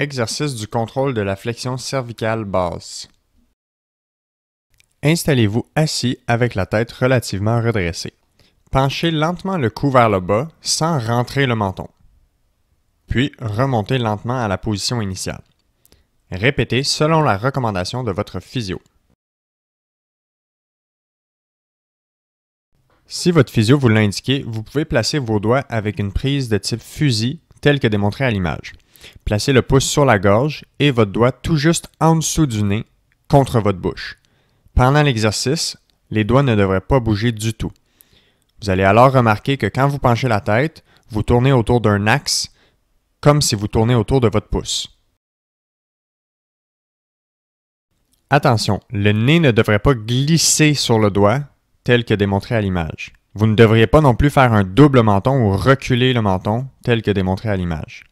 Exercice du contrôle de la flexion cervicale basse. Installez-vous assis avec la tête relativement redressée. Penchez lentement le cou vers le bas sans rentrer le menton. Puis remontez lentement à la position initiale. Répétez selon la recommandation de votre physio. Si votre physio vous l'a vous pouvez placer vos doigts avec une prise de type fusil telle que démontrée à l'image. Placez le pouce sur la gorge et votre doigt tout juste en dessous du nez contre votre bouche. Pendant l'exercice, les doigts ne devraient pas bouger du tout. Vous allez alors remarquer que quand vous penchez la tête, vous tournez autour d'un axe comme si vous tournez autour de votre pouce. Attention, le nez ne devrait pas glisser sur le doigt tel que démontré à l'image. Vous ne devriez pas non plus faire un double menton ou reculer le menton tel que démontré à l'image.